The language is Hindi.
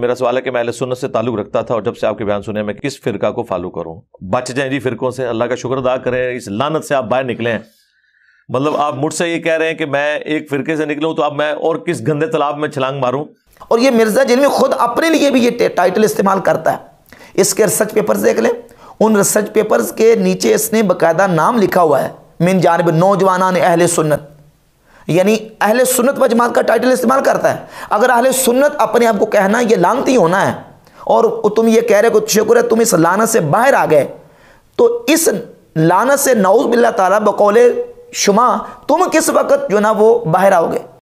मेरा सवाल है कि मैं सुनत से ताल्लुक रखता था और जब से आपके बयान सुने मैं किस फिरका को फॉलो करूं बच जाए जी फिरकों से अल्लाह का शुक्र अदा करें इस लानत से आप बाहर निकले मतलब आप मुझसे ये कह रहे हैं कि मैं एक फिरके से निकलूं तो अब मैं और किस गंदे तालाब में छलांग मारूं और ये मिर्जा जिनमें खुद अपने लिए भी ये टाइटल इस्तेमाल करता है इसके रिसर्च पेपर देख लें उन रिसर्च पेपर्स के नीचे इसने बाकायदा नाम लिखा हुआ है मिन जानब नौजवाना अहल सुन्नत यानी अहले सुन्नत व जमात का टाइटल इस्तेमाल करता है अगर अहले सुन्नत अपने आप को कहना ये लानती होना है और तुम ये कह रहे हो शुक्र है तुम इस लानत से बाहर आ गए तो इस लानत से नाउज बिल्ला ताला शुमा तुम किस वक्त जो ना वो बाहर आओगे